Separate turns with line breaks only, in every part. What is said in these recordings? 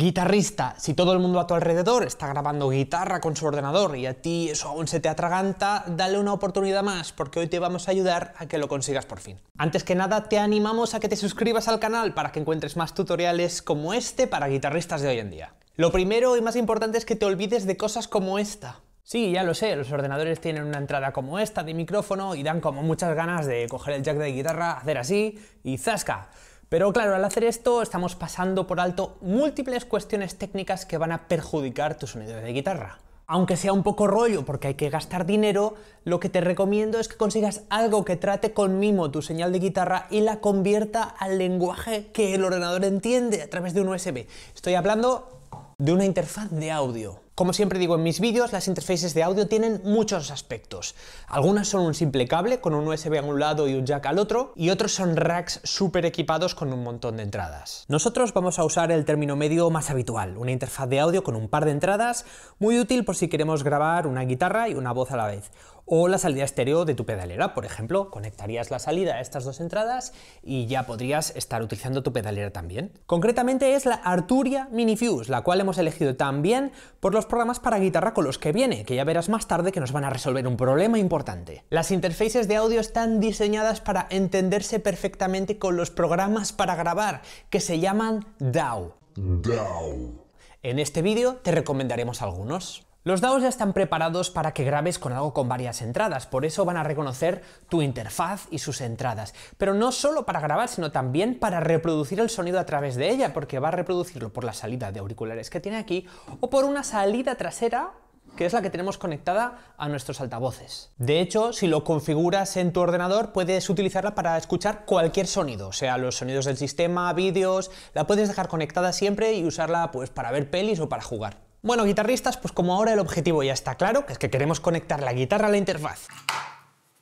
Guitarrista, si todo el mundo a tu alrededor está grabando guitarra con su ordenador y a ti eso aún se te atraganta, dale una oportunidad más porque hoy te vamos a ayudar a que lo consigas por fin. Antes que nada, te animamos a que te suscribas al canal para que encuentres más tutoriales como este para guitarristas de hoy en día. Lo primero y más importante es que te olvides de cosas como esta. Sí, ya lo sé, los ordenadores tienen una entrada como esta de micrófono y dan como muchas ganas de coger el jack de guitarra, hacer así y ¡zasca! Pero claro, al hacer esto estamos pasando por alto múltiples cuestiones técnicas que van a perjudicar tu sonido de guitarra. Aunque sea un poco rollo porque hay que gastar dinero, lo que te recomiendo es que consigas algo que trate con mimo tu señal de guitarra y la convierta al lenguaje que el ordenador entiende a través de un USB. Estoy hablando de una interfaz de audio. Como siempre digo en mis vídeos, las interfaces de audio tienen muchos aspectos. Algunas son un simple cable con un USB a un lado y un jack al otro, y otros son racks súper equipados con un montón de entradas. Nosotros vamos a usar el término medio más habitual, una interfaz de audio con un par de entradas, muy útil por si queremos grabar una guitarra y una voz a la vez, o la salida estéreo de tu pedalera. Por ejemplo, conectarías la salida a estas dos entradas y ya podrías estar utilizando tu pedalera también. Concretamente es la Arturia Minifuse, la cual hemos elegido también por los programas para guitarra con los que viene, que ya verás más tarde que nos van a resolver un problema importante. Las interfaces de audio están diseñadas para entenderse perfectamente con los programas para grabar, que se llaman DAW. DAW. En este vídeo te recomendaremos algunos. Los DAOs ya están preparados para que grabes con algo con varias entradas, por eso van a reconocer tu interfaz y sus entradas. Pero no solo para grabar, sino también para reproducir el sonido a través de ella, porque va a reproducirlo por la salida de auriculares que tiene aquí o por una salida trasera que es la que tenemos conectada a nuestros altavoces. De hecho, si lo configuras en tu ordenador, puedes utilizarla para escuchar cualquier sonido, o sea, los sonidos del sistema, vídeos, la puedes dejar conectada siempre y usarla pues para ver pelis o para jugar. Bueno, guitarristas, pues como ahora el objetivo ya está claro, que es que queremos conectar la guitarra a la interfaz,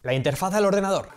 la interfaz al ordenador,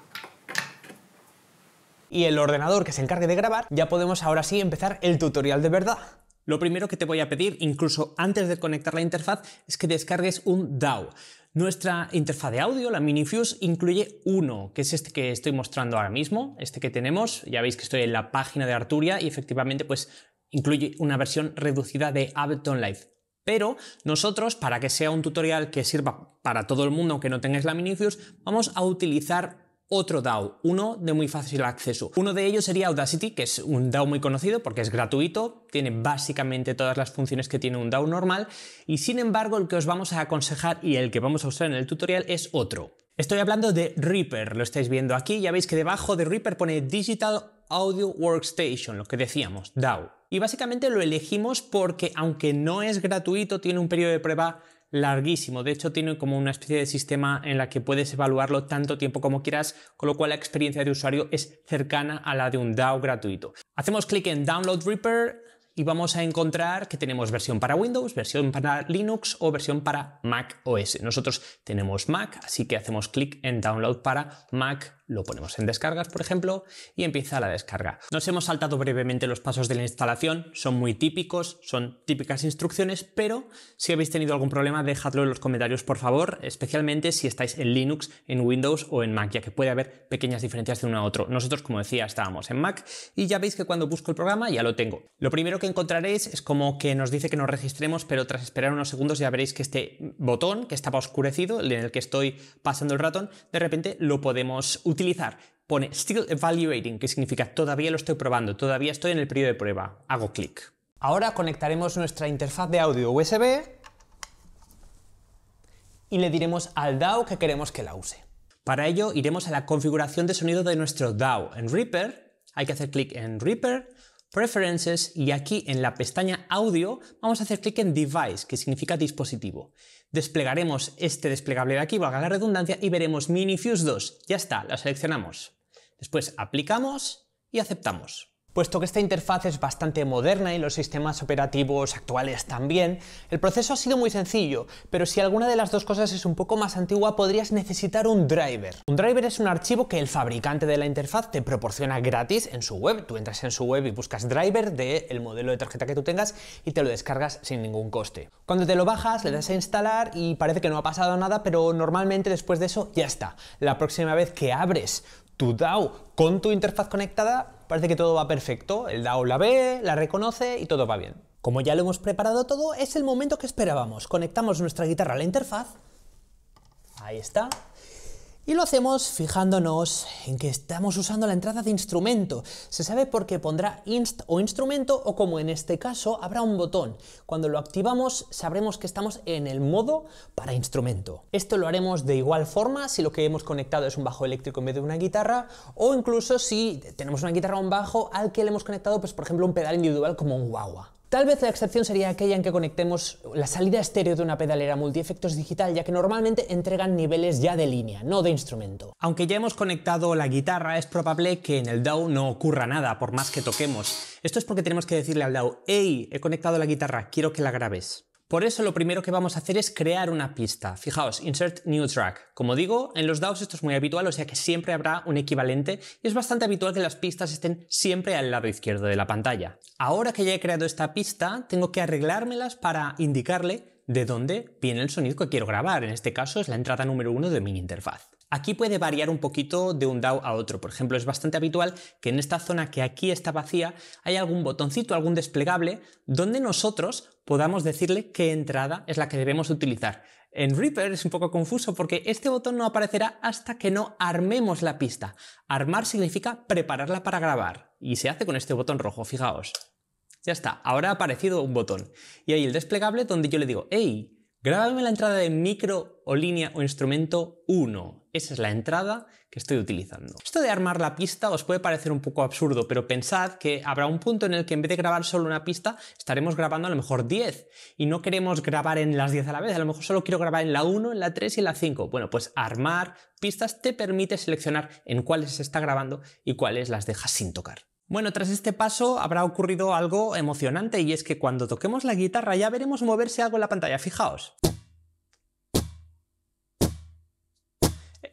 y el ordenador que se encargue de grabar, ya podemos ahora sí empezar el tutorial de verdad. Lo primero que te voy a pedir, incluso antes de conectar la interfaz, es que descargues un DAW. Nuestra interfaz de audio, la Minifuse, incluye uno, que es este que estoy mostrando ahora mismo, este que tenemos. Ya veis que estoy en la página de Arturia y efectivamente pues incluye una versión reducida de Ableton Live. Pero nosotros, para que sea un tutorial que sirva para todo el mundo, aunque no tengáis la Minifuse, vamos a utilizar otro DAO, uno de muy fácil acceso. Uno de ellos sería Audacity, que es un DAO muy conocido porque es gratuito, tiene básicamente todas las funciones que tiene un DAO normal, y sin embargo el que os vamos a aconsejar y el que vamos a usar en el tutorial es otro. Estoy hablando de Reaper, lo estáis viendo aquí, ya veis que debajo de Reaper pone Digital Audio Workstation, lo que decíamos, DAO y básicamente lo elegimos porque aunque no es gratuito, tiene un periodo de prueba larguísimo. De hecho, tiene como una especie de sistema en la que puedes evaluarlo tanto tiempo como quieras, con lo cual la experiencia de usuario es cercana a la de un DAO gratuito. Hacemos clic en Download Reaper y vamos a encontrar que tenemos versión para Windows, versión para Linux o versión para Mac OS. Nosotros tenemos Mac, así que hacemos clic en Download para Mac lo ponemos en descargas, por ejemplo, y empieza la descarga. Nos hemos saltado brevemente los pasos de la instalación, son muy típicos, son típicas instrucciones, pero si habéis tenido algún problema, dejadlo en los comentarios, por favor, especialmente si estáis en Linux, en Windows o en Mac, ya que puede haber pequeñas diferencias de uno a otro. Nosotros, como decía, estábamos en Mac y ya veis que cuando busco el programa ya lo tengo. Lo primero que encontraréis es como que nos dice que nos registremos, pero tras esperar unos segundos ya veréis que este botón que estaba oscurecido, el en el que estoy pasando el ratón, de repente lo podemos utilizar. Pone Still Evaluating, que significa todavía lo estoy probando, todavía estoy en el periodo de prueba. Hago clic. Ahora conectaremos nuestra interfaz de audio USB y le diremos al DAO que queremos que la use. Para ello iremos a la configuración de sonido de nuestro DAO en Reaper, hay que hacer clic en Reaper, Preferences y aquí en la pestaña Audio vamos a hacer clic en Device, que significa dispositivo. Desplegaremos este desplegable de aquí, valga la redundancia, y veremos MiniFuse 2. Ya está, la seleccionamos. Después aplicamos y aceptamos. Puesto que esta interfaz es bastante moderna y los sistemas operativos actuales también, el proceso ha sido muy sencillo, pero si alguna de las dos cosas es un poco más antigua podrías necesitar un driver. Un driver es un archivo que el fabricante de la interfaz te proporciona gratis en su web. Tú entras en su web y buscas driver del modelo de tarjeta que tú tengas y te lo descargas sin ningún coste. Cuando te lo bajas le das a instalar y parece que no ha pasado nada, pero normalmente después de eso ya está. La próxima vez que abres tu DAO con tu interfaz conectada, parece que todo va perfecto. El DAO la ve, la reconoce y todo va bien. Como ya lo hemos preparado todo, es el momento que esperábamos. Conectamos nuestra guitarra a la interfaz. Ahí está, y lo hacemos fijándonos en que estamos usando la entrada de instrumento. Se sabe porque pondrá inst o instrumento o como en este caso habrá un botón. Cuando lo activamos sabremos que estamos en el modo para instrumento. Esto lo haremos de igual forma si lo que hemos conectado es un bajo eléctrico en vez de una guitarra o incluso si tenemos una guitarra o un bajo al que le hemos conectado pues por ejemplo un pedal individual como un guagua. Tal vez la excepción sería aquella en que conectemos la salida estéreo de una pedalera multiefectos digital, ya que normalmente entregan niveles ya de línea, no de instrumento. Aunque ya hemos conectado la guitarra, es probable que en el DAW no ocurra nada, por más que toquemos. Esto es porque tenemos que decirle al DAW, hey, he conectado la guitarra, quiero que la grabes. Por eso lo primero que vamos a hacer es crear una pista. Fijaos, insert new track. Como digo, en los DAOs esto es muy habitual, o sea que siempre habrá un equivalente y es bastante habitual que las pistas estén siempre al lado izquierdo de la pantalla. Ahora que ya he creado esta pista, tengo que arreglármelas para indicarle de dónde viene el sonido que quiero grabar. En este caso es la entrada número uno de mi interfaz. Aquí puede variar un poquito de un DAO a otro. Por ejemplo, es bastante habitual que en esta zona que aquí está vacía hay algún botoncito, algún desplegable donde nosotros podamos decirle qué entrada es la que debemos utilizar. En Reaper es un poco confuso porque este botón no aparecerá hasta que no armemos la pista. Armar significa prepararla para grabar y se hace con este botón rojo, fijaos. Ya está, ahora ha aparecido un botón y ahí el desplegable donde yo le digo, hey, Grábame la entrada de micro o línea o instrumento 1. Esa es la entrada que estoy utilizando. Esto de armar la pista os puede parecer un poco absurdo, pero pensad que habrá un punto en el que en vez de grabar solo una pista, estaremos grabando a lo mejor 10 y no queremos grabar en las 10 a la vez, a lo mejor solo quiero grabar en la 1, en la 3 y en la 5. Bueno, pues armar pistas te permite seleccionar en cuáles se está grabando y cuáles las dejas sin tocar. Bueno, tras este paso habrá ocurrido algo emocionante y es que cuando toquemos la guitarra ya veremos moverse algo en la pantalla, fijaos.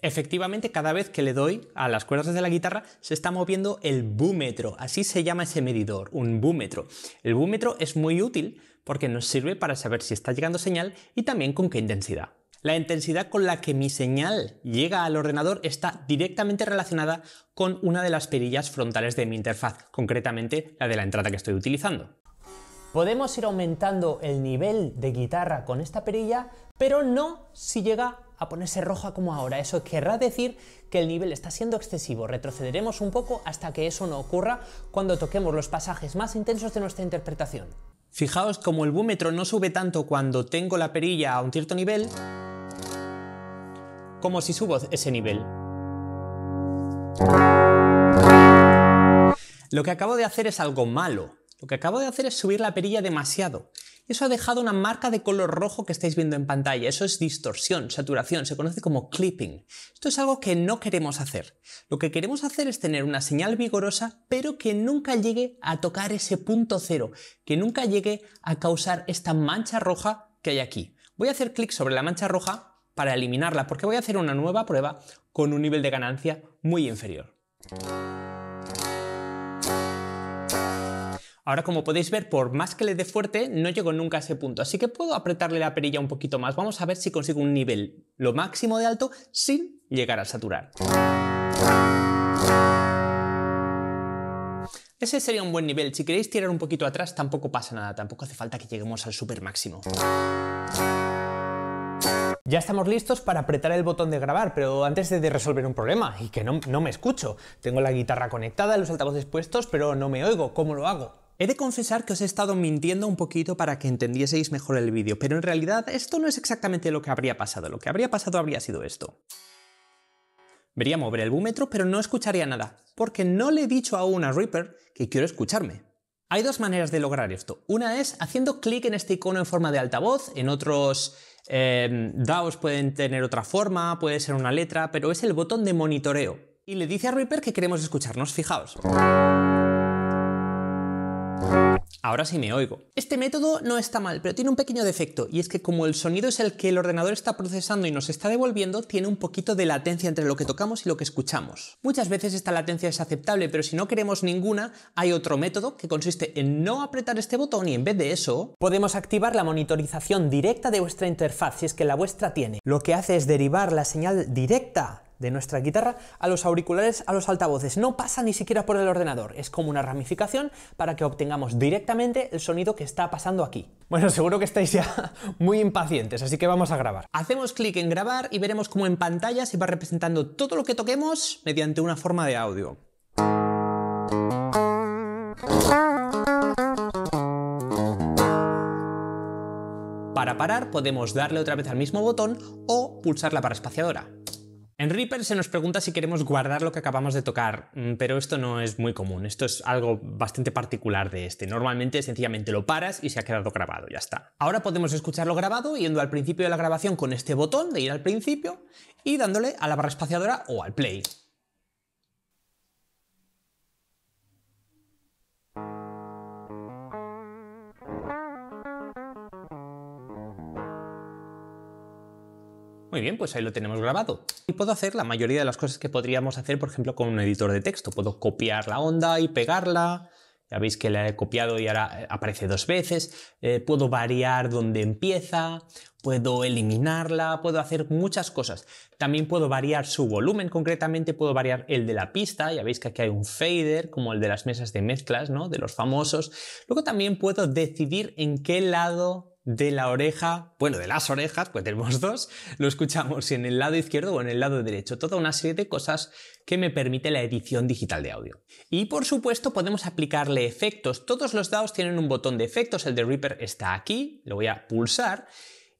efectivamente cada vez que le doy a las cuerdas de la guitarra se está moviendo el búmetro, así se llama ese medidor, un búmetro. El búmetro es muy útil porque nos sirve para saber si está llegando señal y también con qué intensidad. La intensidad con la que mi señal llega al ordenador está directamente relacionada con una de las perillas frontales de mi interfaz, concretamente la de la entrada que estoy utilizando. Podemos ir aumentando el nivel de guitarra con esta perilla, pero no si llega a ponerse roja como ahora. Eso querrá decir que el nivel está siendo excesivo. Retrocederemos un poco hasta que eso no ocurra cuando toquemos los pasajes más intensos de nuestra interpretación. Fijaos como el búmetro no sube tanto cuando tengo la perilla a un cierto nivel, como si subo ese nivel. Lo que acabo de hacer es algo malo. Lo que acabo de hacer es subir la perilla demasiado. Eso ha dejado una marca de color rojo que estáis viendo en pantalla. Eso es distorsión, saturación, se conoce como clipping. Esto es algo que no queremos hacer. Lo que queremos hacer es tener una señal vigorosa, pero que nunca llegue a tocar ese punto cero, que nunca llegue a causar esta mancha roja que hay aquí. Voy a hacer clic sobre la mancha roja para eliminarla, porque voy a hacer una nueva prueba con un nivel de ganancia muy inferior. Ahora, como podéis ver, por más que le dé fuerte, no llego nunca a ese punto, así que puedo apretarle la perilla un poquito más. Vamos a ver si consigo un nivel lo máximo de alto sin llegar a saturar. Ese sería un buen nivel. Si queréis tirar un poquito atrás, tampoco pasa nada, tampoco hace falta que lleguemos al super máximo. Ya estamos listos para apretar el botón de grabar, pero antes de resolver un problema, y que no, no, me escucho. Tengo la guitarra conectada, los altavoces puestos, pero no me oigo. ¿Cómo lo hago? He de confesar que os he estado mintiendo un poquito para que entendieseis mejor el vídeo, pero en realidad esto no es exactamente lo que habría pasado. Lo que habría pasado habría sido esto. Vería mover el búmetro, pero no escucharía nada, porque no le he dicho aún a Reaper que quiero escucharme. Hay dos maneras de lograr esto. Una es haciendo clic en este icono en forma de altavoz, en otros Em, DAOs pueden tener otra forma, puede ser una letra, pero es el botón de monitoreo. Y le dice a Reaper que queremos escucharnos, fijaos. Ahora sí me oigo. Este método no está mal, pero tiene un pequeño defecto, y es que como el sonido es el que el ordenador está procesando y nos está devolviendo, tiene un poquito de latencia entre lo que tocamos y lo que escuchamos. Muchas veces esta latencia es aceptable, pero si no queremos ninguna, hay otro método que consiste en no apretar este botón y en vez de eso, podemos activar la monitorización directa de vuestra interfaz si es que la vuestra tiene. Lo que hace es derivar la señal directa de nuestra guitarra a los auriculares, a los altavoces. No pasa ni siquiera por el ordenador, es como una ramificación para que obtengamos directamente el sonido que está pasando aquí. Bueno, seguro que estáis ya muy impacientes, así que vamos a grabar. Hacemos clic en grabar y veremos cómo en pantalla se va representando todo lo que toquemos mediante una forma de audio. Para parar podemos darle otra vez al mismo botón o pulsar la barra espaciadora. En Reaper se nos pregunta si queremos guardar lo que acabamos de tocar, mm, pero esto no es muy común, esto es algo bastante particular de este. Normalmente sencillamente lo paras y se ha quedado grabado, ya está. Ahora podemos escucharlo grabado yendo al principio de la grabación con este botón de ir al principio y dándole a la barra espaciadora o al play. Muy bien, pues ahí lo tenemos grabado. Y puedo hacer la mayoría de las cosas que podríamos hacer, por ejemplo, con un editor de texto. Puedo copiar la onda y pegarla. Ya veis que la he copiado y ahora eh, aparece dos veces. Eh, puedo variar dónde empieza, puedo eliminarla, puedo hacer muchas cosas. También puedo variar su volumen, concretamente puedo variar el de la pista. Ya veis que aquí hay un fader, como el de las mesas de mezclas, ¿no? De los famosos. Luego también puedo decidir en qué lado de la oreja, bueno, de las orejas, pues tenemos dos, lo escuchamos en el lado izquierdo o en el lado derecho, toda una serie de cosas que me permite la edición digital de audio. Y por supuesto podemos aplicarle efectos, todos los dados tienen un botón de efectos, el de Reaper está aquí, lo voy a pulsar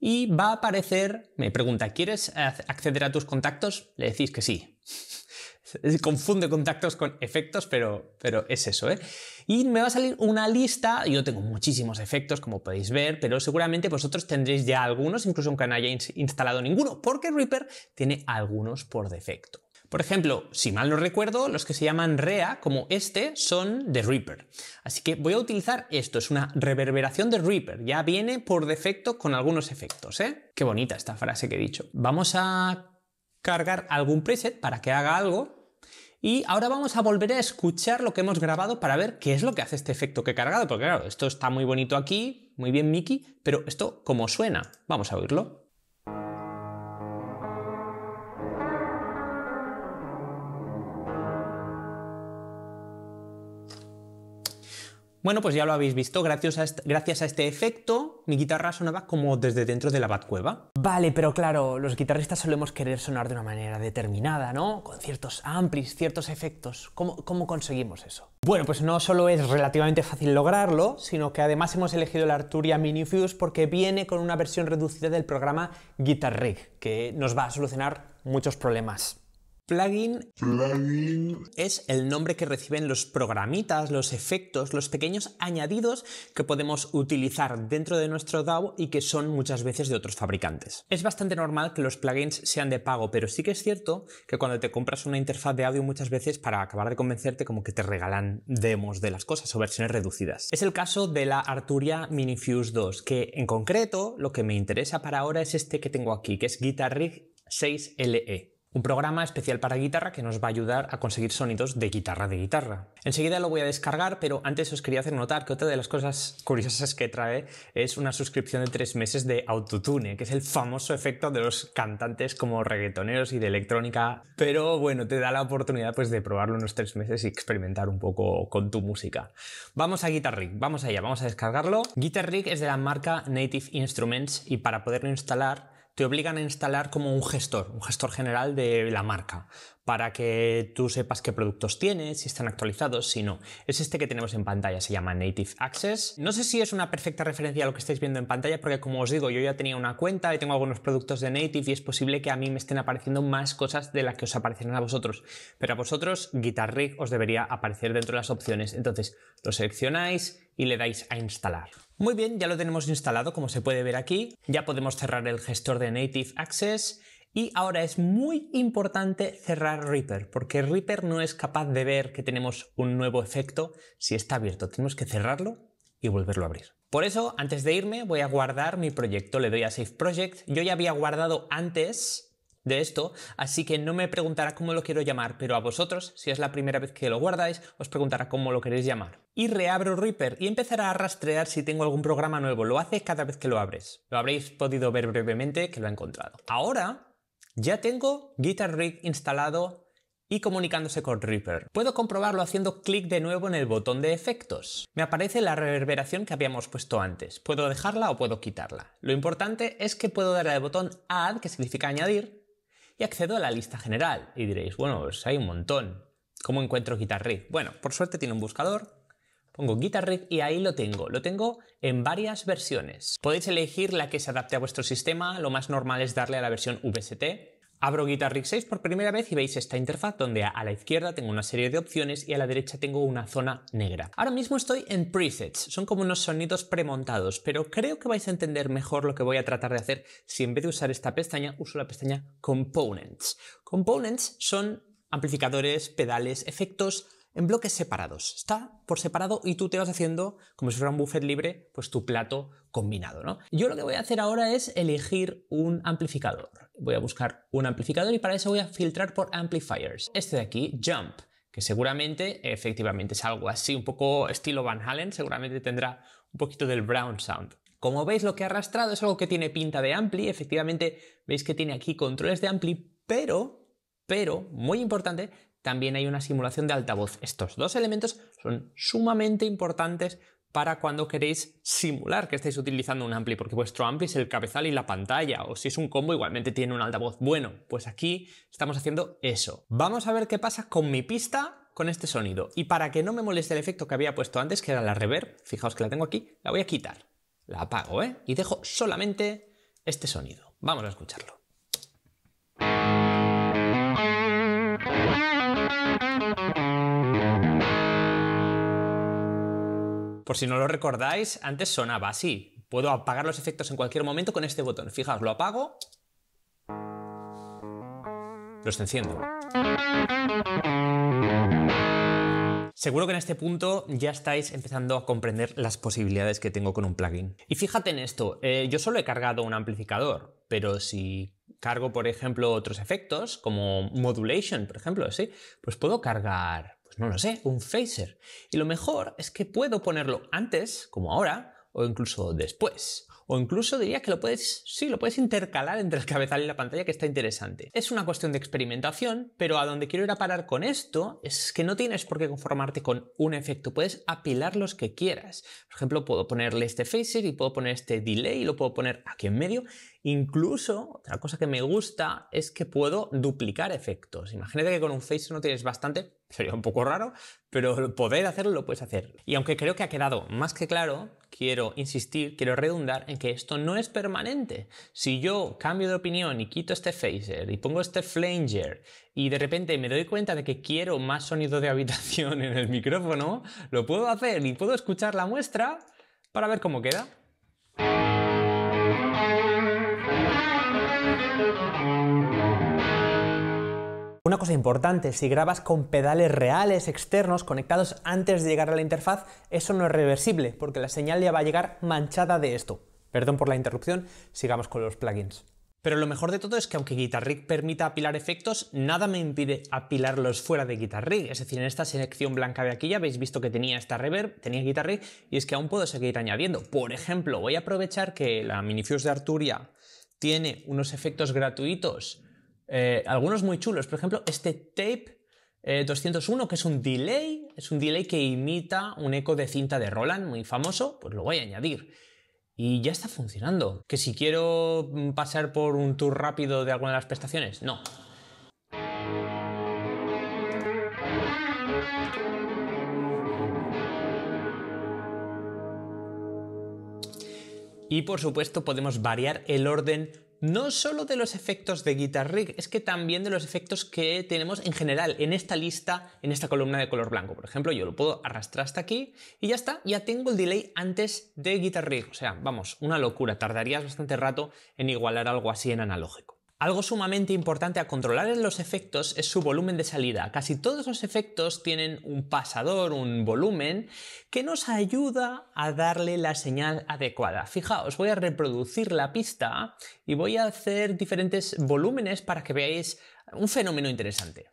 y va a aparecer, me pregunta, ¿quieres acceder a tus contactos? Le decís que sí. Confunde contactos con efectos, pero, pero es eso, ¿eh? y me va a salir una lista, yo tengo muchísimos efectos como podéis ver, pero seguramente vosotros tendréis ya algunos, incluso aunque no hayáis instalado ninguno, porque Reaper tiene algunos por defecto. Por ejemplo, si mal no recuerdo, los que se llaman REA, como este, son de Reaper. Así que voy a utilizar esto, es una reverberación de Reaper, ya viene por defecto con algunos efectos, ¿eh? Qué bonita esta frase que he dicho. Vamos a cargar algún preset para que haga algo y ahora vamos a volver a escuchar lo que hemos grabado para ver qué es lo que hace este efecto que he cargado, porque claro, esto está muy bonito aquí, muy bien Mickey, pero esto cómo suena. Vamos a oírlo. Bueno, pues ya lo habéis visto, gracias a, este, efecto mi guitarra sonaba como desde dentro de la Batcueva. Vale, pero claro, los guitarristas solemos querer sonar de una manera determinada, ¿no? Con ciertos amplis, ciertos efectos. ¿Cómo, conseguimos eso? Bueno, pues no solo es relativamente fácil lograrlo, sino que además hemos elegido la Arturia Minifuse porque viene con una versión reducida del programa Guitar Rig, que nos va a solucionar muchos problemas. Plugin, es el nombre que reciben los programitas, los efectos, los pequeños añadidos que podemos utilizar dentro de nuestro DAO y que son muchas veces de otros fabricantes. Es bastante normal que los plugins sean de pago, pero sí que es cierto que cuando te compras una interfaz de audio muchas veces para acabar de convencerte como que te regalan demos de las cosas o versiones reducidas. Es el caso de la Arturia Minifuse 2, que en concreto lo que me interesa para ahora es este que tengo aquí, que es Guitar Rig 6LE un programa especial para guitarra que nos va a ayudar a conseguir sonidos de guitarra de guitarra. Enseguida lo voy a descargar, pero antes os quería hacer notar que otra de las cosas curiosas que trae es una suscripción de tres meses de Autotune, que es el famoso efecto de los cantantes como reggaetoneros y de electrónica, pero bueno, te da la oportunidad pues de probarlo unos tres meses y experimentar un poco con tu música. Vamos a Guitar Rig, vamos allá, vamos a descargarlo. Guitar Rig es de la marca Native Instruments y para poderlo instalar te obligan a instalar como un gestor, un gestor general de la marca, para que tú sepas qué productos tienes, si están actualizados, si no. Es este que tenemos en pantalla, se llama Native Access. No sé si es una perfecta referencia a lo que estáis viendo en pantalla, porque como os digo, yo ya tenía una cuenta y tengo algunos productos de Native y es posible que a mí me estén apareciendo más cosas de las que os aparecerán a vosotros. Pero a vosotros, Guitar Rig os debería aparecer dentro de las opciones. Entonces, lo seleccionáis y le dais a instalar. Muy bien, ya lo tenemos instalado como se puede ver aquí. Ya podemos cerrar el gestor de Native Access y ahora es muy importante cerrar Reaper, porque Reaper no es capaz de ver que tenemos un nuevo efecto si está abierto. Tenemos que cerrarlo y volverlo a abrir. Por eso, antes de irme, voy a guardar mi proyecto. Le doy a Save Project. Yo ya había guardado antes de esto, así que no me preguntará cómo lo quiero llamar, pero a vosotros, si es la primera vez que lo guardáis, os preguntará cómo lo queréis llamar. Y reabro Reaper y empezará a rastrear si tengo algún programa nuevo. Lo hace cada vez que lo abres. Lo habréis podido ver brevemente que lo he encontrado. Ahora ya tengo Guitar Rig instalado y comunicándose con Reaper. Puedo comprobarlo haciendo clic de nuevo en el botón de efectos. Me aparece la reverberación que habíamos puesto antes. Puedo dejarla o puedo quitarla. Lo importante es que puedo dar al botón Add, que significa añadir, y accedo a la lista general. Y diréis, bueno, pues hay un montón. ¿Cómo encuentro Guitar Riff? Bueno, por suerte tiene un buscador. Pongo Guitar Riff y ahí lo tengo. Lo tengo en varias versiones. Podéis elegir la que se adapte a vuestro sistema. Lo más normal es darle a la versión VST, Abro Guitar Rig 6 por primera vez y veis esta interfaz donde a la izquierda tengo una serie de opciones y a la derecha tengo una zona negra. Ahora mismo estoy en presets, son como unos sonidos premontados, pero creo que vais a entender mejor lo que voy a tratar de hacer si en vez de usar esta pestaña uso la pestaña Components. Components son amplificadores, pedales, efectos en bloques separados. Está por separado y tú te vas haciendo, como si fuera un buffet libre, pues tu plato combinado, ¿no? Yo lo que voy a hacer ahora es elegir un amplificador. Voy a buscar un amplificador y para eso voy a filtrar por amplifiers. Este de aquí, Jump que seguramente efectivamente es algo así, un poco estilo Van Halen, seguramente tendrá un poquito del brown sound. Como veis, lo que he arrastrado es algo que tiene pinta de ampli, efectivamente veis que tiene aquí controles de ampli, pero, pero, muy importante, también hay una simulación de altavoz. Estos dos elementos son sumamente importantes para cuando queréis simular que estáis utilizando un ampli, porque vuestro ampli es el cabezal y la pantalla, o si es un combo igualmente tiene un altavoz. Bueno, pues aquí estamos haciendo eso. Vamos a ver qué pasa con mi pista con este sonido. Y para que no me moleste el efecto que había puesto antes, que era la reverb, fijaos que la tengo aquí, la voy a quitar. La apago, ¿eh? Y dejo solamente este sonido. Vamos a escucharlo. Por si no lo recordáis, antes sonaba así. Puedo apagar los efectos en cualquier momento con este botón. Fijaos, lo apago. Los enciendo. Seguro que en este punto ya estáis empezando a comprender las posibilidades que tengo con un plugin. Y fíjate en esto, eh, yo solo he cargado un amplificador, pero si cargo, por ejemplo, otros efectos, como modulation, por ejemplo, ¿sí? pues puedo cargar no lo sé, un phaser. Y lo mejor es que puedo ponerlo antes, como ahora, o incluso después. O incluso diría que lo puedes, sí, lo puedes intercalar entre el cabezal y la pantalla, que está interesante. Es una cuestión de experimentación, pero a donde quiero ir a parar con esto es que no tienes por qué conformarte con un efecto, puedes apilar los que quieras. Por ejemplo, puedo ponerle este phaser y puedo poner este delay, y lo puedo poner aquí en medio Incluso, otra cosa que me gusta es que puedo duplicar efectos. Imagínate que con un phaser no tienes bastante, sería un poco raro, pero poder hacerlo lo puedes hacer. Y aunque creo que ha quedado más que claro, quiero insistir, quiero redundar en que esto no es permanente. Si yo cambio de opinión y quito este phaser y pongo este flanger y de repente me doy cuenta de que quiero más sonido de habitación en el micrófono, lo puedo hacer y puedo escuchar la muestra para ver cómo queda. Una cosa importante, si grabas con pedales reales externos conectados antes de llegar a la interfaz, eso no es reversible, porque la señal ya va a llegar manchada de esto. Perdón por la interrupción, sigamos con los plugins. Pero lo mejor de todo es que aunque Guitar Rig permita apilar efectos, nada me impide apilarlos fuera de Guitar Rig. Es decir, en esta selección blanca de aquí ya habéis visto que tenía esta reverb, tenía Guitar Rig, y es que aún puedo seguir añadiendo. Por ejemplo, voy a aprovechar que la Minifuse de Arturia tiene unos efectos gratuitos eh, algunos muy chulos, por ejemplo, este Tape 201, eh, que es un delay, es un delay que imita un eco de cinta de Roland, muy famoso, pues lo voy a añadir. Y ya está funcionando. Que si quiero mm, pasar por un tour rápido de alguna de las prestaciones, no. Y por supuesto podemos variar el orden no solo de los efectos de Guitar Rig, es que también de los efectos que tenemos en general en esta lista, en esta columna de color blanco. Por ejemplo, yo lo puedo arrastrar hasta aquí y ya está, ya tengo el delay antes de Guitar Rig. O sea, vamos, una locura, tardarías bastante rato en igualar algo así en analógico. Algo sumamente importante a controlar en los efectos es su volumen de salida. Casi todos los efectos tienen un pasador, un volumen, que nos ayuda a darle la señal adecuada. Fijaos, voy a reproducir la pista y voy a hacer diferentes volúmenes para que veáis un fenómeno interesante.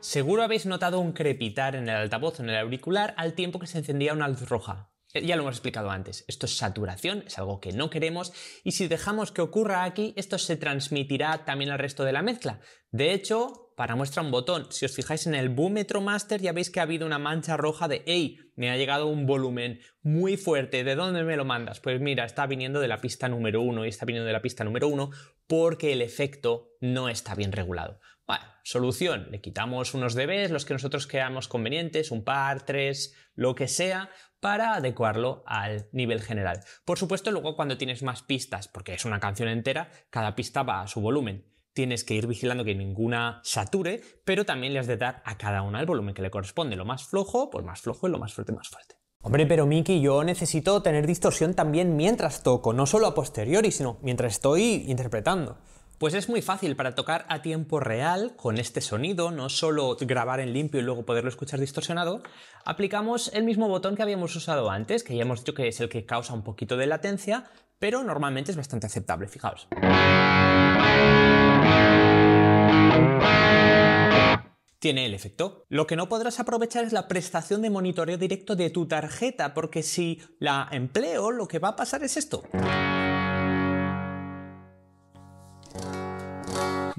Seguro habéis notado un crepitar en el altavoz, en el auricular, al tiempo que se encendía una luz roja. Eh, ya lo hemos explicado antes, esto es saturación, es algo que no queremos y si dejamos que ocurra aquí, esto se transmitirá también al resto de la mezcla. De hecho, para muestra un botón, si os fijáis en el Boometro Master ya veis que ha habido una mancha roja de ¡Ey! me ha llegado un volumen muy fuerte, ¿de dónde me lo mandas? Pues mira, está viniendo de la pista número 1 y está viniendo de la pista número 1 porque el efecto no está bien regulado. Vale, solución, le quitamos unos dBs, los que nosotros creamos convenientes, un par, tres, lo que sea, para adecuarlo al nivel general. Por supuesto, luego cuando tienes más pistas, porque es una canción entera, cada pista va a su volumen. Tienes que ir vigilando que ninguna sature, pero también le has de dar a cada una el volumen que le corresponde. Lo más flojo, pues más flojo, y lo más fuerte, más fuerte. Hombre, pero Miki, yo necesito tener distorsión también mientras toco, no solo a posteriori, sino mientras estoy interpretando. Pues es muy fácil para tocar a tiempo real con este sonido, no solo grabar en limpio y luego poderlo escuchar distorsionado, aplicamos el mismo botón que habíamos usado antes, que ya hemos dicho que es el que causa un poquito de latencia, pero normalmente es bastante aceptable, fijaos. tiene el efecto. Lo que no podrás aprovechar es la prestación de monitoreo directo de tu tarjeta, porque si la empleo, lo que va a pasar es esto.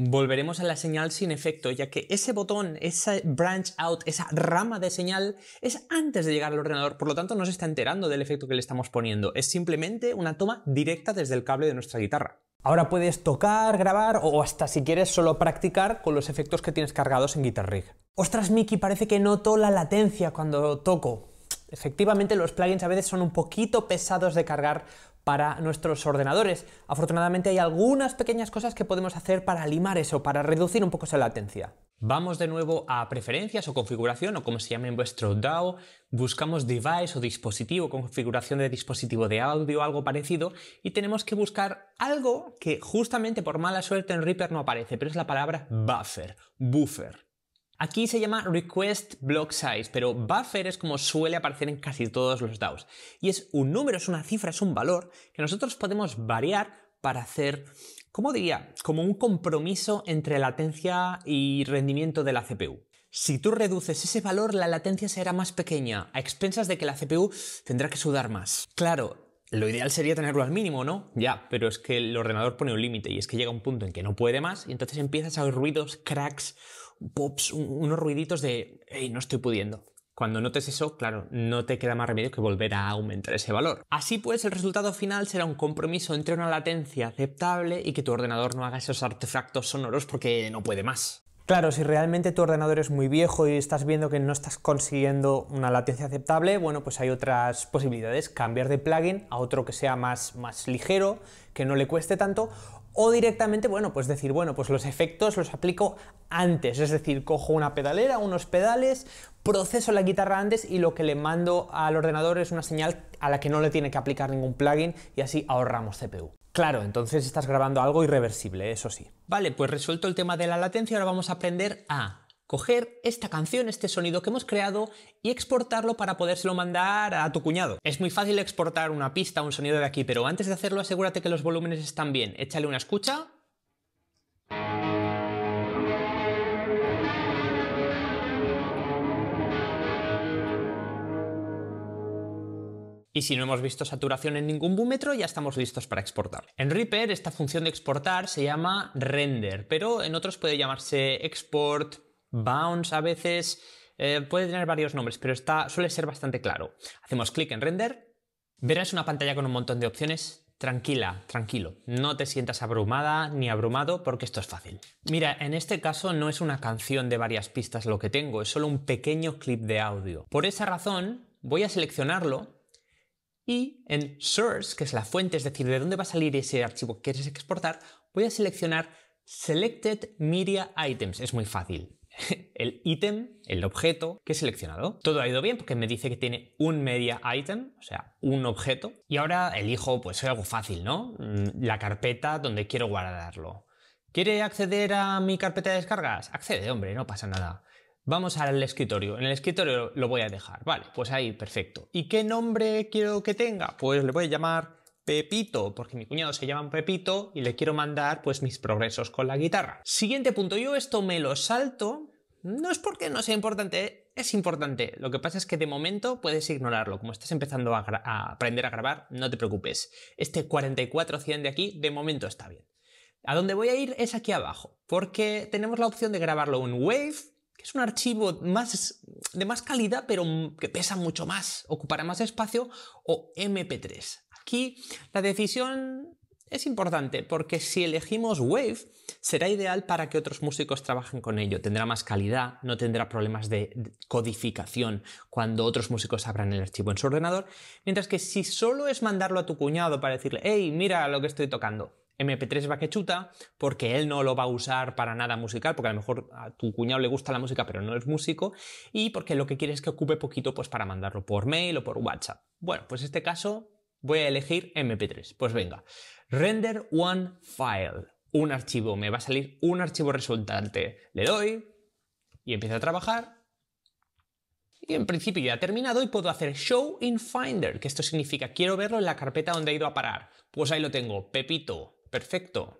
volveremos a la señal sin efecto, ya que ese botón, ese branch out, esa rama de señal es antes de llegar al ordenador, por lo tanto no se está enterando del efecto que le estamos poniendo, es simplemente una toma directa desde el cable de nuestra guitarra. Ahora puedes tocar, grabar o hasta si quieres solo practicar con los efectos que tienes cargados en Guitar Rig. Ostras, Mickey, parece que noto la latencia cuando toco. Efectivamente, los plugins a veces son un poquito pesados de cargar para nuestros ordenadores. Afortunadamente hay algunas pequeñas cosas que podemos hacer para limar eso, para reducir un poco esa latencia. Vamos de nuevo a preferencias o configuración o como se llame en vuestro DAO, buscamos device o dispositivo, configuración de dispositivo de audio, algo parecido, y tenemos que buscar algo que justamente por mala suerte en Reaper no aparece, pero es la palabra buffer, buffer. Aquí se llama Request Block Size, pero buffer es como suele aparecer en casi todos los DAOs. Y es un número, es una cifra, es un valor que nosotros podemos variar para hacer, como diría? Como un compromiso entre latencia y rendimiento de la CPU. Si tú reduces ese valor, la latencia será más pequeña, a expensas de que la CPU tendrá que sudar más. Claro, lo ideal sería tenerlo al mínimo, ¿no? Ya, pero es que el ordenador pone un límite y es que llega un punto en que no puede más y entonces empiezas a oír ruidos, cracks, pops, unos ruiditos de, hey, no estoy pudiendo. Cuando notes eso, claro, no te queda más remedio que volver a aumentar ese valor. Así pues, el resultado final será un compromiso entre una latencia aceptable y que tu ordenador no haga esos artefactos sonoros porque no puede más. Claro, si realmente tu ordenador es muy viejo y estás viendo que no estás consiguiendo una latencia aceptable, bueno, pues hay otras posibilidades, cambiar de plugin a otro que sea más, más ligero, que no le cueste tanto, o directamente, bueno, pues decir, bueno, pues los efectos los aplico antes, es decir, cojo una pedalera, unos pedales, proceso la guitarra antes y lo que le mando al ordenador es una señal a la que no le tiene que aplicar ningún plugin y así ahorramos CPU. Claro, entonces estás grabando algo irreversible, eso sí. Vale, pues resuelto el tema de la latencia, ahora vamos a aprender a coger esta canción, este sonido que hemos creado y exportarlo para podérselo mandar a tu cuñado. Es muy fácil exportar una pista, un sonido de aquí, pero antes de hacerlo asegúrate que los volúmenes están bien. Échale una escucha. Y si no hemos visto saturación en ningún búmetro, ya estamos listos para exportar. En Reaper, esta función de exportar se llama render, pero en otros puede llamarse export, bounce a veces, eh, puede tener varios nombres, pero está, suele ser bastante claro. Hacemos clic en render, verás una pantalla con un montón de opciones. Tranquila, tranquilo, no te sientas abrumada ni abrumado porque esto es fácil. Mira, en este caso no es una canción de varias pistas lo que tengo, es solo un pequeño clip de audio. Por esa razón, voy a seleccionarlo y en Source, que es la fuente, es decir, de dónde va a salir ese archivo que quieres exportar, voy a seleccionar Selected Media Items. Es muy fácil. El ítem, el objeto que he seleccionado. Todo ha ido bien porque me dice que tiene un media item, o sea, un objeto. Y ahora elijo, pues algo fácil, ¿no? Mm, la carpeta donde quiero guardarlo. ¿Quiere acceder a mi carpeta de descargas? Accede, hombre, no pasa nada. Vamos al escritorio. En el escritorio lo voy a dejar. Vale, pues ahí, perfecto. ¿Y qué nombre quiero que tenga? Pues le voy a llamar Pepito, porque mi cuñado se llama Pepito y le quiero mandar pues mis progresos con la guitarra. Siguiente punto, yo esto me lo salto. No es porque no sea importante, es importante. Lo que pasa es que de momento puedes ignorarlo. Como estás empezando a, aprender a grabar, no te preocupes. Este 4400 de aquí, de momento está bien. A dónde voy a ir es aquí abajo, porque tenemos la opción de grabarlo en Wave es un archivo más, de más calidad, pero que pesa mucho más, ocupará más espacio, o MP3. Aquí la decisión es importante porque si elegimos Wave, será ideal para que otros músicos trabajen con ello. Tendrá más calidad, no tendrá problemas de codificación cuando otros músicos abran el archivo en su ordenador. Mientras que si solo es mandarlo a tu cuñado para decirle, hey, mira lo que estoy tocando, MP3 va que chuta, porque él no lo va a usar para nada musical, porque a lo mejor a tu cuñado le gusta la música, pero no es músico, y porque lo que quiere es que ocupe poquito pues para mandarlo por mail o por WhatsApp. Bueno, pues en este caso voy a elegir MP3. Pues venga, render one file, un archivo, me va a salir un archivo resultante. Le doy y empieza a trabajar y en principio ya ha terminado y puedo hacer show in Finder, que esto significa quiero verlo en la carpeta donde he ido a parar. Pues ahí lo tengo, Pepito, Perfecto.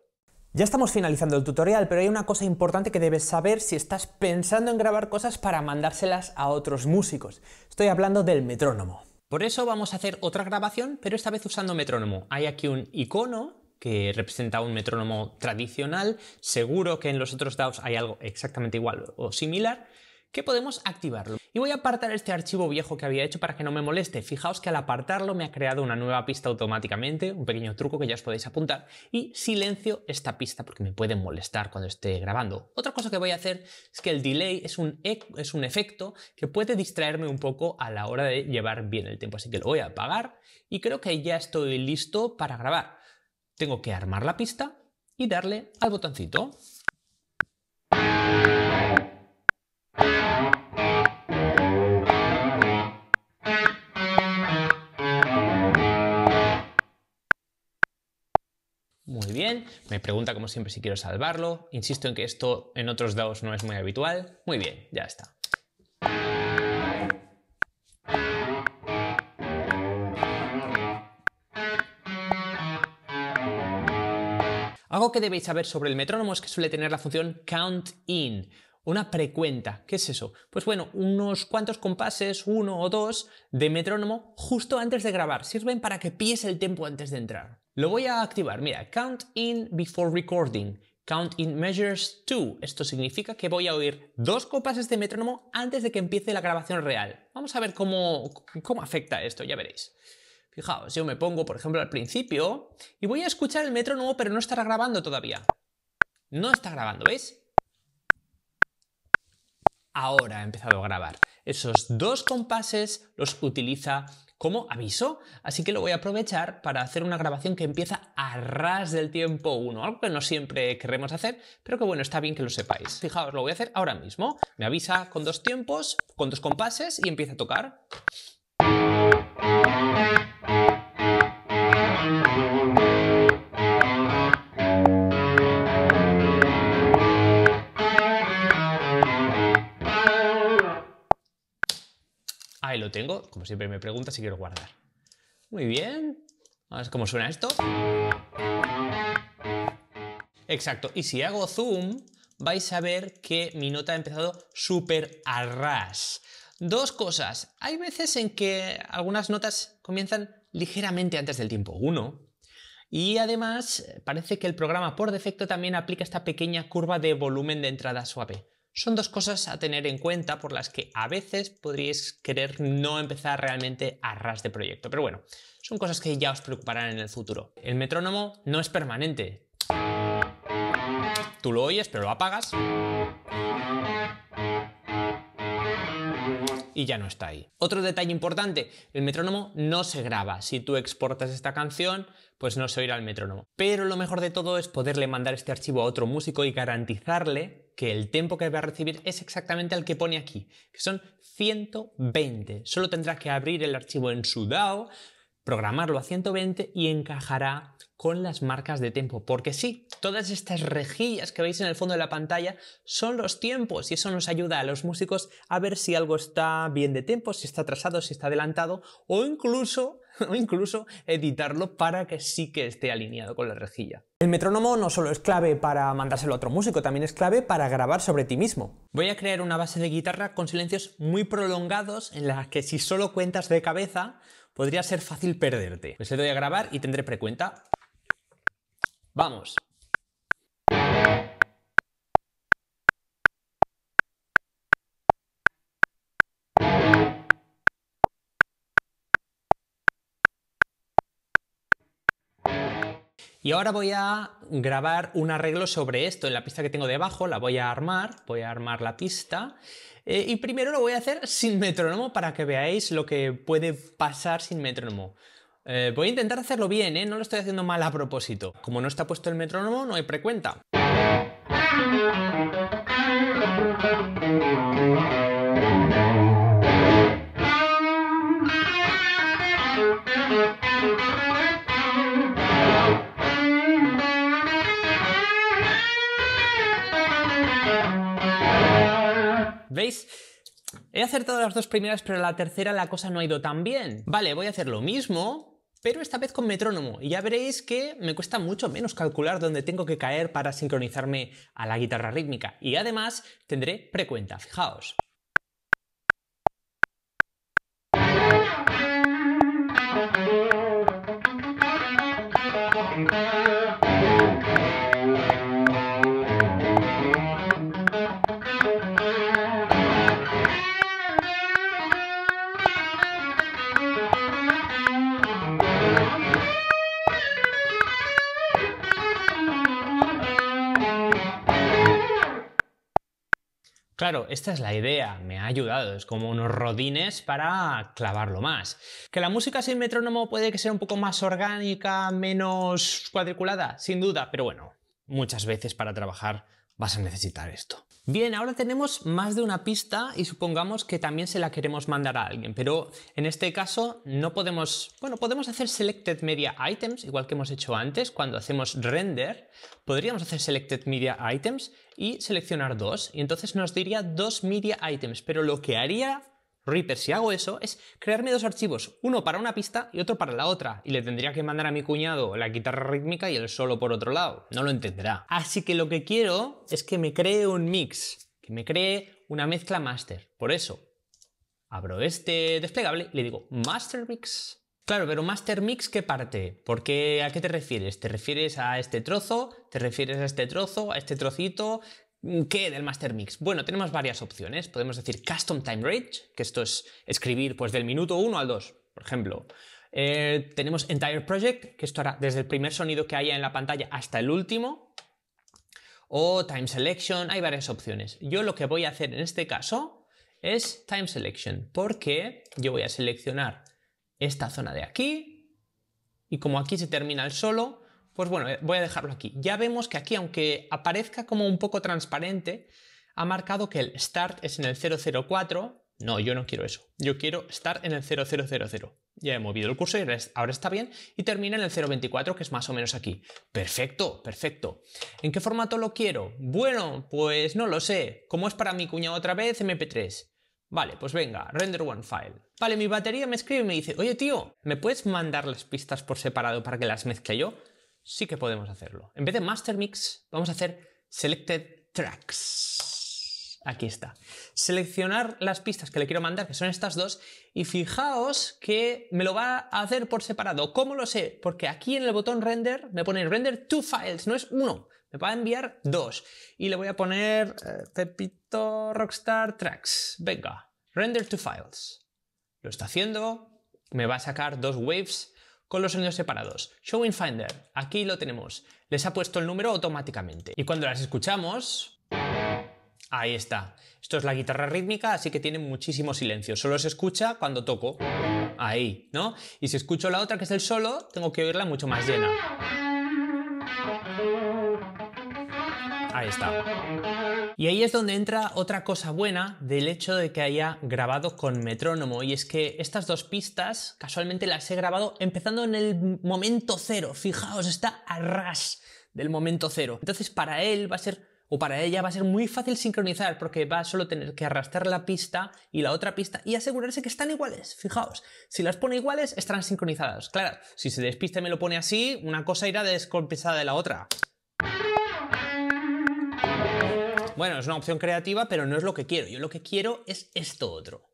Ya estamos finalizando el tutorial, pero hay una cosa importante que debes saber si estás pensando en grabar cosas para mandárselas a otros músicos. Estoy hablando del metrónomo. Por eso vamos a hacer otra grabación, pero esta vez usando metrónomo. Hay aquí un icono que representa un metrónomo tradicional. Seguro que en los otros DAOs hay algo exactamente igual o similar, que podemos activarlo. Y voy a apartar este archivo viejo que había hecho para que no me moleste. Fijaos que al apartarlo me ha creado una nueva pista automáticamente, un pequeño truco que ya os podéis apuntar, y silencio esta pista porque me puede molestar cuando esté grabando. Otra cosa que voy a hacer es que el delay es un, es un efecto que puede distraerme un poco a la hora de llevar bien el tiempo, así que lo voy a apagar y creo que ya estoy listo para grabar. Tengo que armar la pista y darle al botoncito. me pregunta como siempre si quiero salvarlo, insisto en que esto en otros DAOs no es muy habitual, muy bien, ya está. Algo que debéis saber sobre el metrónomo es que suele tener la función count in, una precuenta. ¿Qué es eso? Pues bueno, unos cuantos compases, uno o dos, de metrónomo justo antes de grabar. Sirven para que pies el tiempo antes de entrar. Lo voy a activar, mira, count in before recording, count in measures 2. Esto significa que voy a oír dos compases de este metrónomo antes de que empiece la grabación real. Vamos a ver cómo, afecta esto, ya veréis. Fijaos, yo me pongo, por ejemplo, al principio y voy a escuchar el metrónomo, pero no estará grabando todavía. No está grabando, ¿veis? Ahora ha empezado a grabar. Esos dos compases los utiliza como aviso. Así que lo voy a aprovechar para hacer una grabación que empieza a ras del tiempo 1, algo que no siempre queremos hacer, pero que bueno, está bien que lo sepáis. Fijaos, lo voy a hacer ahora mismo. Me avisa con dos tiempos, con dos compases y empieza a tocar. ahí lo tengo. Como siempre me pregunta si quiero guardar. Muy bien. Vamos cómo suena esto. Exacto. Y si hago zoom, vais a ver que mi nota ha empezado súper a ras. Dos cosas. Hay veces en que algunas notas comienzan ligeramente antes del tiempo uno. Y además parece que el programa por defecto también aplica esta pequeña curva de volumen de entrada suave. Son dos cosas a tener en cuenta por las que a veces podríais querer no empezar realmente a ras de proyecto. Pero bueno, son cosas que ya os preocuparán en el futuro. El metrónomo no es permanente. Tú lo oyes, pero lo apagas. y ya no está ahí. Otro detalle importante, el metrónomo no se graba. Si tú exportas esta canción, pues no se oirá el metrónomo. Pero lo mejor de todo es poderle mandar este archivo a otro músico y garantizarle que el tiempo que va a recibir es exactamente el que pone aquí, que son 120. Solo tendrá que abrir el archivo en su programarlo a 120 y encajará con las marcas de tiempo. Porque sí, todas estas rejillas que veis en el fondo de la pantalla son los tiempos y eso nos ayuda a los músicos a ver si algo está bien de tiempo, si está atrasado, si está adelantado o incluso o incluso editarlo para que sí que esté alineado con la rejilla. El metrónomo no solo es clave para mandárselo a otro músico, también es clave para grabar sobre ti mismo. Voy a crear una base de guitarra con silencios muy prolongados en las que si solo cuentas de cabeza podría ser fácil perderte. Pues le doy a grabar y tendré precuenta. ¡Vamos! Y ahora voy a grabar un arreglo sobre esto en la pista que tengo debajo, la voy a armar, voy a armar la pista. Eh, y primero lo voy a hacer sin metrónomo para que veáis lo que puede pasar sin metrónomo. Eh, voy a intentar hacerlo bien, ¿eh? no lo estoy haciendo mal a propósito. Como no está puesto el metrónomo, no hay precuenta. ¿Veis? He acertado las dos primeras, pero la tercera la cosa no ha ido tan bien. Vale, voy a hacer lo mismo, pero esta vez con metrónomo. Y ya veréis que me cuesta mucho menos calcular dónde tengo que caer para sincronizarme a la guitarra rítmica. Y además tendré precuenta, fijaos. Claro, esta es la idea, me ha ayudado, es como unos rodines para clavarlo más. ¿Que la música sin metrónomo puede que sea un poco más orgánica, menos cuadriculada? Sin duda, pero bueno, muchas veces para trabajar vas a necesitar esto. Bien, ahora tenemos más de una pista y supongamos que también se la queremos mandar a alguien, pero en este caso no podemos, bueno, podemos hacer selected media items, igual que hemos hecho antes, cuando hacemos render, podríamos hacer selected media items y seleccionar dos, y entonces nos diría dos media items, pero lo que haría Reaper, si hago eso, es crearme dos archivos, uno para una pista y otro para la otra, y le tendría que mandar a mi cuñado la guitarra rítmica y el solo por otro lado. No lo entenderá. Así que lo que quiero es que me cree un mix, que me cree una mezcla master. Por eso, abro este desplegable y le digo Master Mix. Claro, pero Master Mix, ¿qué parte? qué ¿A qué te refieres? ¿Te refieres a este trozo? ¿Te refieres a este trozo? ¿A este trocito? Mm, ¿Qué del Master Mix? Bueno, tenemos varias opciones. Podemos decir Custom Time Range, que esto es escribir pues, del minuto 1 al 2, por ejemplo. Eh, tenemos Entire Project, que esto hará desde el primer sonido que haya en la pantalla hasta el último. O Time Selection, hay varias opciones. Yo lo que voy a hacer en este caso es Time Selection, porque yo voy a seleccionar esta zona de aquí. Y como aquí se termina el solo, pues bueno, eh, voy a dejarlo aquí. Ya vemos que aquí, aunque aparezca como un poco transparente, ha marcado que el start es en el 004. No, yo no quiero eso. Yo quiero start en el 0000. Ya he movido el curso y ahora está bien. Y termina en el 024, que es más o menos aquí. Perfecto, perfecto. ¿En qué formato lo quiero? Bueno, pues no lo sé. ¿Cómo es para mi cuñado otra vez, MP3. Vale, pues venga, render one file. Vale, mi batería me escribe y me dice, oye tío, ¿me puedes mandar las pistas por separado para que las mezcle yo? sí que podemos hacerlo. En vez de master mix, vamos a hacer selected tracks. Aquí está. Seleccionar las pistas que le quiero mandar, que son estas dos, y fijaos que me lo va a hacer por separado. ¿Cómo lo sé? Porque aquí en el botón render me pone render two files, no es uno. Me va a enviar dos. Y le voy a poner eh, Pepito Rockstar Tracks. Venga, render to files. Lo está haciendo. Me va a sacar dos waves con los sonidos separados. Showing Finder, aquí lo tenemos. Les ha puesto el número automáticamente. Y cuando las escuchamos... Ahí está. Esto es la guitarra rítmica, así que tiene muchísimo silencio. Solo se escucha cuando toco. Ahí, ¿no? Y si escucho la otra, que es el solo, tengo que oírla mucho más llena. Ahí está. Y ahí es donde entra otra cosa buena del hecho de que haya grabado con metrónomo, y es que estas dos pistas casualmente las he grabado empezando en el momento cero, fijaos, está a ras del momento cero. Entonces para él va a ser o para ella va a ser muy fácil sincronizar porque va a solo tener que arrastrar la pista y la otra pista y asegurarse que están iguales. Fijaos, si las pone iguales estarán sincronizadas. Claro, si se despista y me lo pone así, una cosa irá descompensada de la otra bueno, es una opción creativa, pero no es lo que quiero. Yo lo que quiero es esto otro.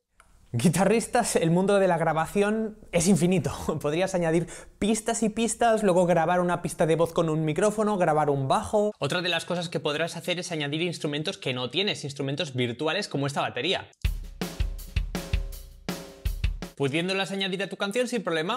Guitarristas, el mundo de la grabación es infinito. Podrías añadir pistas y pistas, luego grabar una pista de voz con un micrófono, grabar un bajo. Otra de las cosas que podrás hacer es añadir instrumentos que no tienes, instrumentos virtuales como esta batería. Pudiéndolas añadir a tu canción sin problema.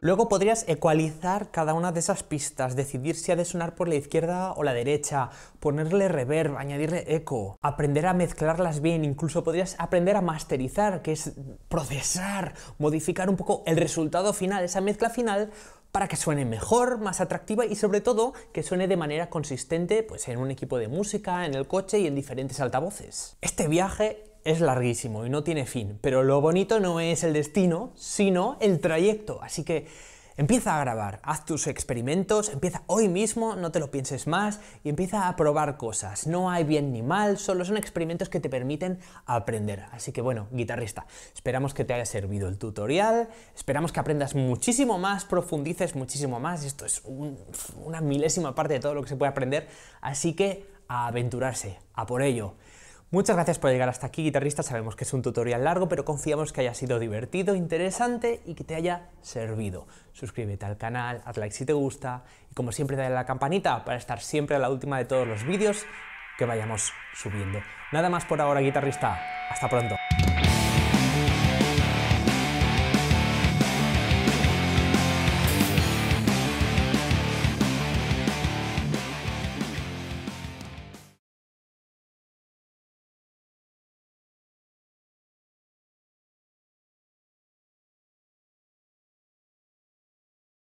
Luego podrías ecualizar cada una de esas pistas, decidir si ha de sonar por la izquierda o la derecha, ponerle reverb, añadirle eco, aprender a mezclarlas bien, incluso podrías aprender a masterizar, que es procesar, modificar un poco el resultado final, esa mezcla final para que suene mejor, más atractiva y sobre todo que suene de manera consistente pues en un equipo de música, en el coche y en diferentes altavoces. Este viaje es larguísimo y no tiene fin, pero lo bonito no es el destino, sino el trayecto. Así que empieza a grabar, haz tus experimentos, empieza hoy mismo, no te lo pienses más y empieza a probar cosas. No hay bien ni mal, solo son experimentos que te permiten aprender. Así que bueno, guitarrista, esperamos que te haya servido el tutorial, esperamos que aprendas muchísimo más, profundices muchísimo más. Esto es una milésima parte de todo lo que se puede aprender, así que a aventurarse, a por ello. Muchas gracias por llegar hasta aquí, guitarrista. Sabemos que es un tutorial largo, pero confiamos que haya sido divertido, interesante y que te haya servido. Suscríbete al canal, haz like si te gusta y como siempre dale a la campanita para estar siempre a la última de todos los vídeos que vayamos subiendo. Nada más por ahora, guitarrista. Hasta pronto.